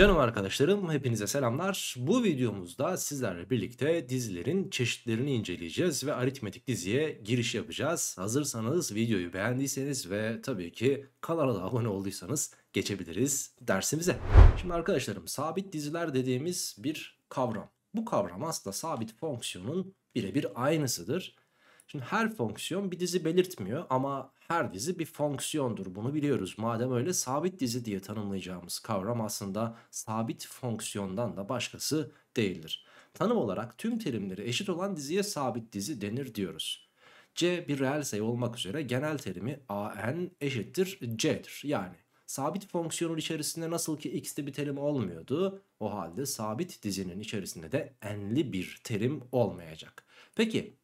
Canım arkadaşlarım hepinize selamlar. Bu videomuzda sizlerle birlikte dizilerin çeşitlerini inceleyeceğiz ve aritmetik diziye giriş yapacağız. Hazırsanız videoyu beğendiyseniz ve tabii ki kanala abone olduysanız geçebiliriz dersimize. Şimdi arkadaşlarım sabit diziler dediğimiz bir kavram. Bu kavram aslında sabit fonksiyonun birebir aynısıdır. Şimdi her fonksiyon bir dizi belirtmiyor ama her dizi bir fonksiyondur. Bunu biliyoruz. Madem öyle sabit dizi diye tanımlayacağımız kavram aslında sabit fonksiyondan da başkası değildir. Tanım olarak tüm terimleri eşit olan diziye sabit dizi denir diyoruz. C bir reel sayı olmak üzere genel terimi an eşittir c'dir. Yani sabit fonksiyonun içerisinde nasıl ki x'te bir terim olmuyordu o halde sabit dizinin içerisinde de n'li bir terim olmayacak. Peki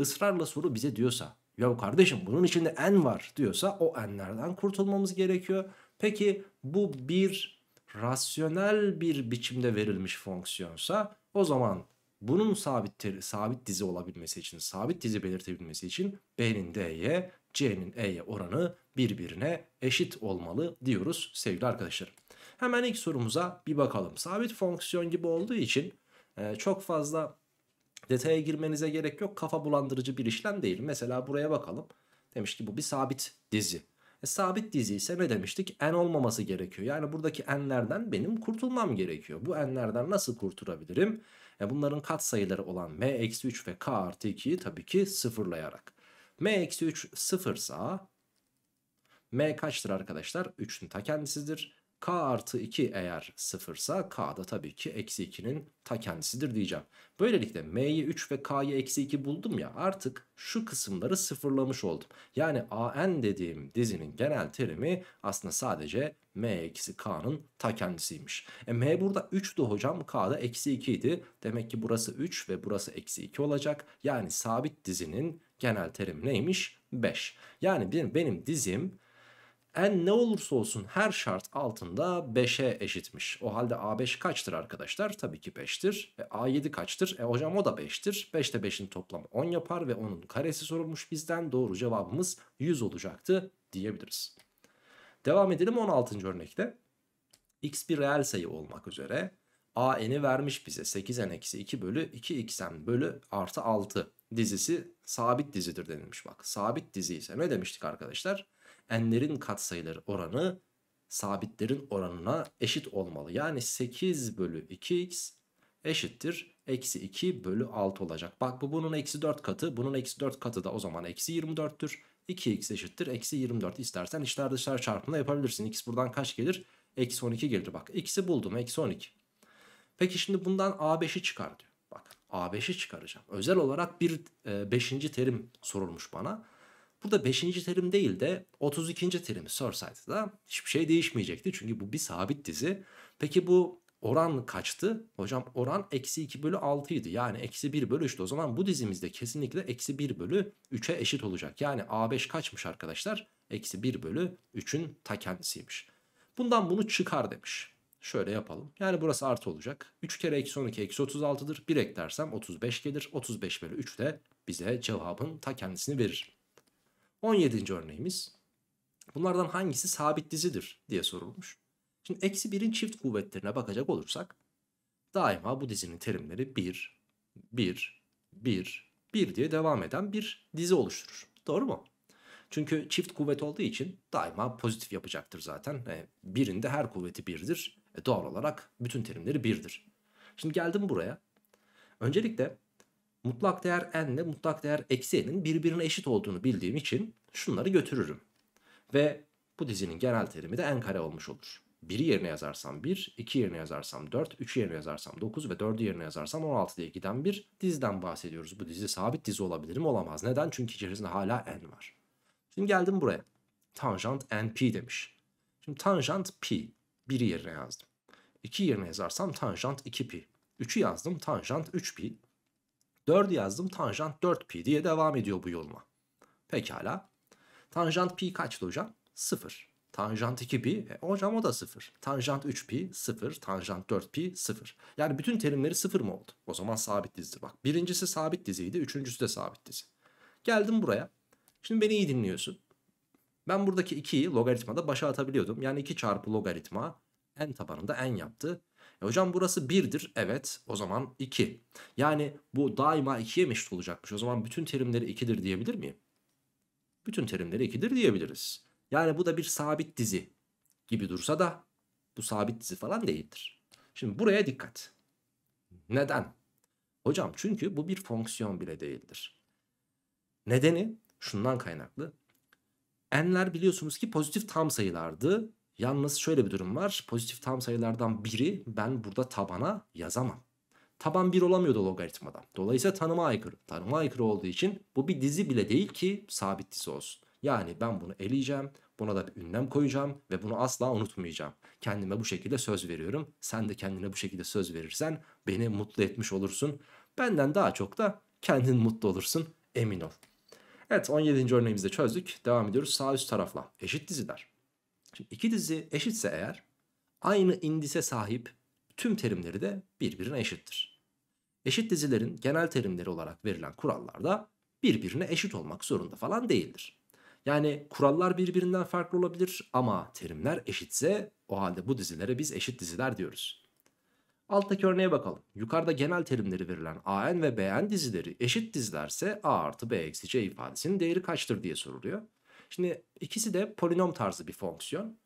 ısrarla soru bize diyorsa ya kardeşim bunun içinde n var diyorsa o n'lerden kurtulmamız gerekiyor. Peki bu bir rasyonel bir biçimde verilmiş fonksiyonsa o zaman bunun sabit, sabit dizi olabilmesi için, sabit dizi belirtebilmesi için B'nin D'ye, C'nin E'ye oranı birbirine eşit olmalı diyoruz sevgili arkadaşlar. Hemen ilk sorumuza bir bakalım. Sabit fonksiyon gibi olduğu için e, çok fazla Detaya girmenize gerek yok. Kafa bulandırıcı bir işlem değil. Mesela buraya bakalım. Demiş ki bu bir sabit dizi. E, sabit dizi ise ne demiştik? N olmaması gerekiyor. Yani buradaki enlerden benim kurtulmam gerekiyor. Bu enlerden nasıl kurtulabilirim? E, bunların sayıları olan m-3 ve k artı 2'yi tabii ki sıfırlayarak. m-3 sıfırsa m kaçtır arkadaşlar? 3'ün ta kendisidir k artı 2 eğer 0 sıfırsa k da tabii ki eksi 2'nin ta kendisidir diyeceğim. Böylelikle m'yi 3 ve k'yı eksi 2 buldum ya artık şu kısımları sıfırlamış oldum. Yani an dediğim dizinin genel terimi aslında sadece m eksi k'nın ta kendisiymiş. E m burada 3'tü hocam K da eksi 2 idi. Demek ki burası 3 ve burası eksi 2 olacak. Yani sabit dizinin genel terimi neymiş? 5. Yani benim dizim n ne olursa olsun her şart altında 5'e eşitmiş. O halde A5 kaçtır arkadaşlar? Tabii ki 5'tir. E, A7 kaçtır? E hocam o da 5'tir. 5 ile 5'in toplamı 10 yapar ve 10'un karesi sorulmuş bizden. Doğru cevabımız 100 olacaktı diyebiliriz. Devam edelim 16. örnekte. X bir reel sayı olmak üzere a n'i vermiş bize 8n-2 bölü 2xn bölü artı 6 dizisi sabit dizidir denilmiş bak. Sabit dizi ise ne demiştik arkadaşlar? n'lerin katsayıları oranı sabitlerin oranına eşit olmalı. Yani 8 bölü 2x eşittir. Eksi 2 bölü 6 olacak. Bak bu bunun eksi 4 katı. Bunun eksi 4 katı da o zaman eksi 24'tür. 2x eşittir. Eksi 24 istersen işler dışlar çarpımla yapabilirsin. x buradan kaç gelir? Eksi 12 gelir. Bak x'i buldum. Eksi 12. Peki şimdi bundan a5'i çıkar diyor. Bak A5'i çıkaracağım. Özel olarak bir 5. E, terim sorulmuş bana. Burada 5. terim değil de 32. terimi sorsaydı da hiçbir şey değişmeyecekti. Çünkü bu bir sabit dizi. Peki bu oran kaçtı? Hocam oran eksi 2 bölü 6 idi. Yani eksi 1 bölü 3'tü. O zaman bu dizimizde kesinlikle eksi 1 bölü 3'e eşit olacak. Yani A5 kaçmış arkadaşlar? Eksi 1 bölü 3'ün ta kendisiymiş. Bundan bunu çıkar demiş. Şöyle yapalım. Yani burası artı olacak. 3 kere eksi 12 eksi 36'dır. 1 eklersem 35 gelir. 35 bölü 3 de bize cevabın ta kendisini verir. 17. örneğimiz bunlardan hangisi sabit dizidir diye sorulmuş. Şimdi eksi 1'in çift kuvvetlerine bakacak olursak daima bu dizinin terimleri 1, 1, 1, 1 diye devam eden bir dizi oluşturur. Doğru mu? Çünkü çift kuvvet olduğu için daima pozitif yapacaktır zaten. E, birinde her kuvveti 1'dir. E, doğal olarak bütün terimleri 1'dir. Şimdi geldim buraya. Öncelikle mutlak değer n ile mutlak değer eksi n'in birbirine eşit olduğunu bildiğim için şunları götürürüm. Ve bu dizinin genel terimi de n kare olmuş olur. 1'i yerine yazarsam 1, 2 yerine yazarsam 4, 3 yerine yazarsam 9 ve 4'ü yerine yazarsam 16 diye giden bir diziden bahsediyoruz. Bu dizi sabit dizi olabilir mi? Olamaz. Neden? Çünkü içerisinde hala n var. Şimdi geldim buraya. Tanjant np demiş. Şimdi tanjant pi. 1'i yerine yazdım. 2 yerine yazarsam tanjant 2pi. 3'ü yazdım tanjant 3pi. 4'ü yazdım tanjant 4pi diye devam ediyor bu yoluma. Pekala. Tanjant pi kaçtı hocam? 0. Tanjant 2pi e, hocam o da 0. Tanjant 3pi 0. Tanjant 4pi 0. Yani bütün terimleri 0 mı oldu? O zaman sabit dizidir bak. Birincisi sabit diziydi. Üçüncüsü de sabit dizi. Geldim buraya. Şimdi beni iyi dinliyorsun. Ben buradaki 2'yi logaritmada başa atabiliyordum. Yani 2 çarpı logaritma en tabanında en yaptı. E hocam burası 1'dir. Evet o zaman 2. Yani bu daima 2'ye eşit olacakmış. O zaman bütün terimleri 2'dir diyebilir miyim? Bütün terimleri 2'dir diyebiliriz. Yani bu da bir sabit dizi gibi dursa da bu sabit dizi falan değildir. Şimdi buraya dikkat. Neden? Hocam çünkü bu bir fonksiyon bile değildir. Nedeni şundan kaynaklı. N'ler biliyorsunuz ki pozitif tam sayılardı Yalnız şöyle bir durum var. Pozitif tam sayılardan biri ben burada tabana yazamam. Taban 1 olamıyordu logaritmada. Dolayısıyla tanıma aykırı. Tanıma aykırı olduğu için bu bir dizi bile değil ki sabit dizi olsun. Yani ben bunu eleyeceğim. Buna da bir ünlem koyacağım ve bunu asla unutmayacağım. Kendime bu şekilde söz veriyorum. Sen de kendine bu şekilde söz verirsen beni mutlu etmiş olursun. Benden daha çok da kendin mutlu olursun emin ol. Evet 17. örneğimizde çözdük. Devam ediyoruz sağ üst tarafla. Eşit diziler. Şimdi iki dizi eşitse eğer aynı indise sahip tüm terimleri de birbirine eşittir. Eşit dizilerin genel terimleri olarak verilen kurallar da birbirine eşit olmak zorunda falan değildir. Yani kurallar birbirinden farklı olabilir ama terimler eşitse o halde bu dizilere biz eşit diziler diyoruz. Alttaki örneğe bakalım. Yukarıda genel terimleri verilen AN ve BN dizileri eşit dizilerse A artı B eksi C ifadesinin değeri kaçtır diye soruluyor. Şimdi ikisi de polinom tarzı bir fonksiyon.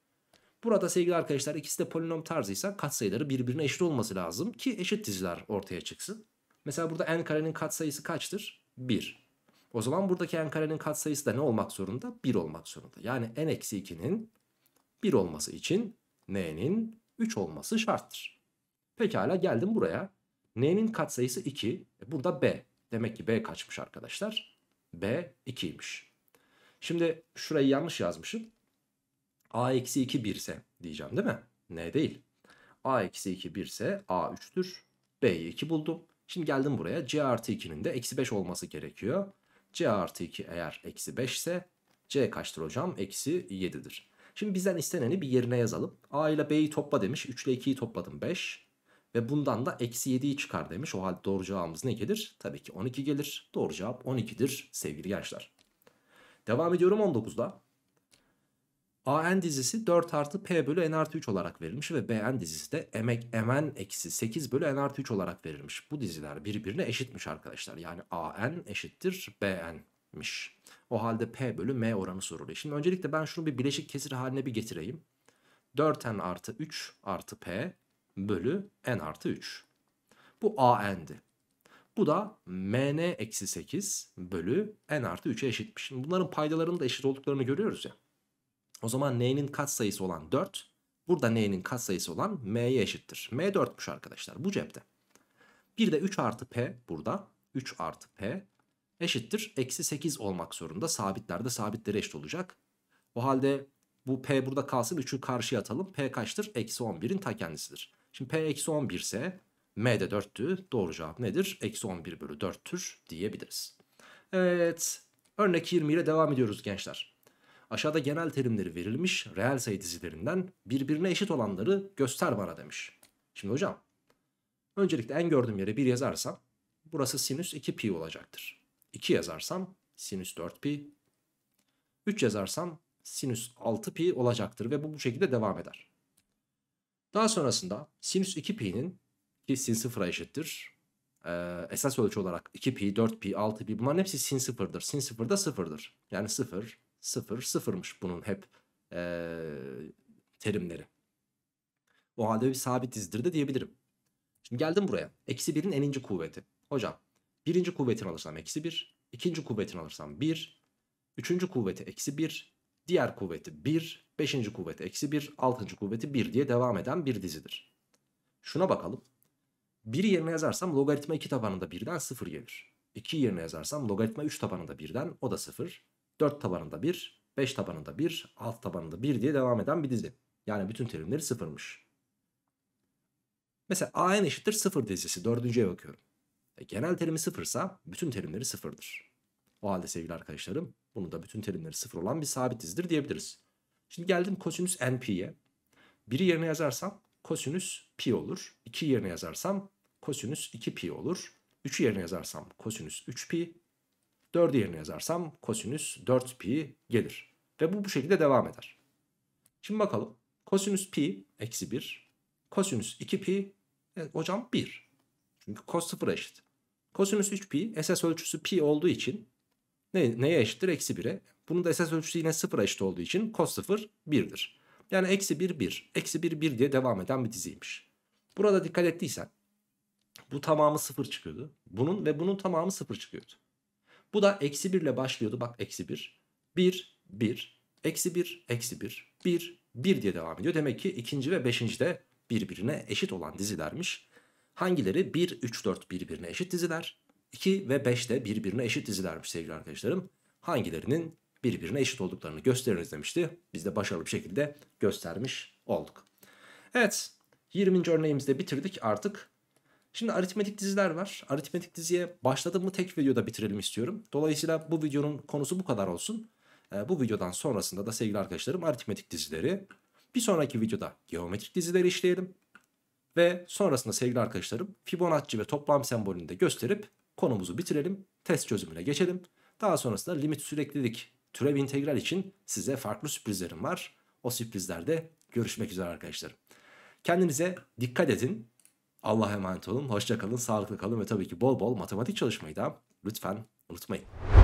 Burada sevgili arkadaşlar ikisi de polinom tarzıysa katsayıları birbirine eşit olması lazım ki eşit diziler ortaya çıksın. Mesela burada n karenin katsayısı kaçtır? 1. O zaman buradaki n karenin katsayısı da ne olmak zorunda? 1 olmak zorunda. Yani n eksi 2'nin 1 olması için n'nin 3 olması şarttır. Pekala geldim buraya. n'nin katsayısı 2. E burada b. Demek ki b kaçmış arkadaşlar? B 2'ymiş. Şimdi şurayı yanlış yazmışım. A-2 1 ise diyeceğim değil mi? Ne değil. A-2 1 ise A 3'tür. B'yi 2 buldum. Şimdi geldim buraya. C artı 2'nin de eksi 5 olması gerekiyor. C artı 2 eğer eksi 5 ise C kaçtır hocam? Eksi 7'dir. Şimdi bizden isteneni bir yerine yazalım. A ile B'yi topla demiş. 3 ile 2'yi topladım 5. Ve bundan da eksi 7'yi çıkar demiş. O halde doğru cevabımız ne gelir? Tabii ki 12 gelir. Doğru cevap 12'dir sevgili gençler. Devam ediyorum 19'da. AN dizisi 4 artı P bölü N artı 3 olarak verilmiş ve BN dizisi de emek MN eksi 8 bölü N artı 3 olarak verilmiş. Bu diziler birbirine eşitmiş arkadaşlar. Yani AN eşittir BN'miş. O halde P bölü M oranı soruluyor. Şimdi öncelikle ben şunu bir bileşik kesir haline bir getireyim. 4N artı 3 artı P bölü N artı 3. Bu AN'di. Bu da mn eksi 8 bölü n artı 3'e eşitmiş. Şimdi bunların paydalarının da eşit olduklarını görüyoruz ya. O zaman n'nin katsayısı olan 4 burada n'nin katsayısı olan m'ye eşittir. m 4'müş arkadaşlar bu cepte. Bir de 3 artı p burada 3 artı p eşittir eksi 8 olmak zorunda. Sabitlerde sabitlere eşit olacak. O halde bu p burada kalsın 3'ü karşıya atalım. p kaçtır? Eksi 11'in ta kendisidir. Şimdi p eksi 11 ise M de 4'tü. Doğru cevap nedir? Eksi 11 bölü 4'tür diyebiliriz. Evet. Örnek 20 ile devam ediyoruz gençler. Aşağıda genel terimleri verilmiş reel sayı dizilerinden birbirine eşit olanları göster bana demiş. Şimdi hocam öncelikle en gördüğüm yere 1 yazarsam burası sinüs 2pi olacaktır. 2 yazarsam sinüs 4pi. 3 yazarsam sinüs 6pi olacaktır ve bu bu şekilde devam eder. Daha sonrasında sinüs 2pi'nin ki sin sıfıra eşittir. Ee, esas ölçü olarak 2pi, 4pi, 6pi bunların hepsi sin sıfırdır. Sin sıfır da sıfırdır. Yani sıfır, sıfır, sıfırmış bunun hep ee, terimleri. O halde bir sabit dizdir de diyebilirim. Şimdi geldim buraya. Eksi 1'in eninci kuvveti. Hocam birinci kuvvetini alırsam eksi 1. ikinci kuvvetini alırsam 1. Üçüncü kuvveti eksi 1. Diğer kuvveti 1. Beşinci kuvveti eksi 1. Altıncı kuvveti 1 diye devam eden bir dizidir. Şuna bakalım. 1 yerine yazarsam logaritma 2 tabanında 1'den 0 gelir. 2 yerine yazarsam logaritma 3 tabanında 1'den o da 0. 4 tabanında 1, 5 tabanında 1, 6 tabanında 1 diye devam eden bir dizi. Yani bütün terimleri 0'mış. Mesela an eşittir 0 dizisi. Dördüncüye bakıyorum. E, genel terimi 0 ise bütün terimleri 0'dır. O halde sevgili arkadaşlarım bunu da bütün terimleri 0 olan bir sabit dizidir diyebiliriz. Şimdi geldim kosinüs np'ye. 1'i yerine yazarsam kosinüs pi olur. 2'yi yerine yazarsam kosinüs 2pi olur. 3'ü yerine yazarsam kosinüs 3pi, 4'ü yerine yazarsam kosinüs 4pi gelir. Ve bu bu şekilde devam eder. Şimdi bakalım. Kosinüs pi eksi 1. Kosinüs 2pi e, hocam 1. Çünkü kos 0 eşit. Kosinüs 3pi SS ölçüsü pi olduğu için ne, neye eşittir? Eksi 1'e. Bunun da SS ölçüsü yine 0 eşit olduğu için kos 0 1'dir. Yani eksi 1 1. Eksi 1 1 diye devam eden bir diziymiş. Burada dikkat ettiysen bu tamamı sıfır çıkıyordu. Bunun ve bunun tamamı sıfır çıkıyordu. Bu da eksi 1 ile başlıyordu. Bak eksi 1. 1, 1, eksi 1, eksi 1, 1, 1 diye devam ediyor. Demek ki ikinci ve beşinci de birbirine eşit olan dizilermiş. Hangileri? 1, 3, 4 birbirine eşit diziler. 2 ve 5 de birbirine eşit dizilermiş sevgili arkadaşlarım. Hangilerinin birbirine eşit olduklarını gösteriniz demişti. Biz de başarılı bir şekilde göstermiş olduk. Evet 20. örneğimizde bitirdik artık Şimdi aritmetik diziler var. Aritmetik diziye başladım mı tek videoda bitirelim istiyorum. Dolayısıyla bu videonun konusu bu kadar olsun. E, bu videodan sonrasında da sevgili arkadaşlarım aritmetik dizileri bir sonraki videoda geometrik dizileri işleyelim. Ve sonrasında sevgili arkadaşlarım Fibonacci ve toplam sembolünü de gösterip konumuzu bitirelim. Test çözümüne geçelim. Daha sonrasında limit süreklilik türev integral için size farklı sürprizlerim var. O sürprizlerde görüşmek üzere arkadaşlarım. Kendinize dikkat edin. Allah'a emanet olun. Hoşça kalın, sağlıklı kalın ve tabii ki bol bol matematik çalışmayı da lütfen unutmayın.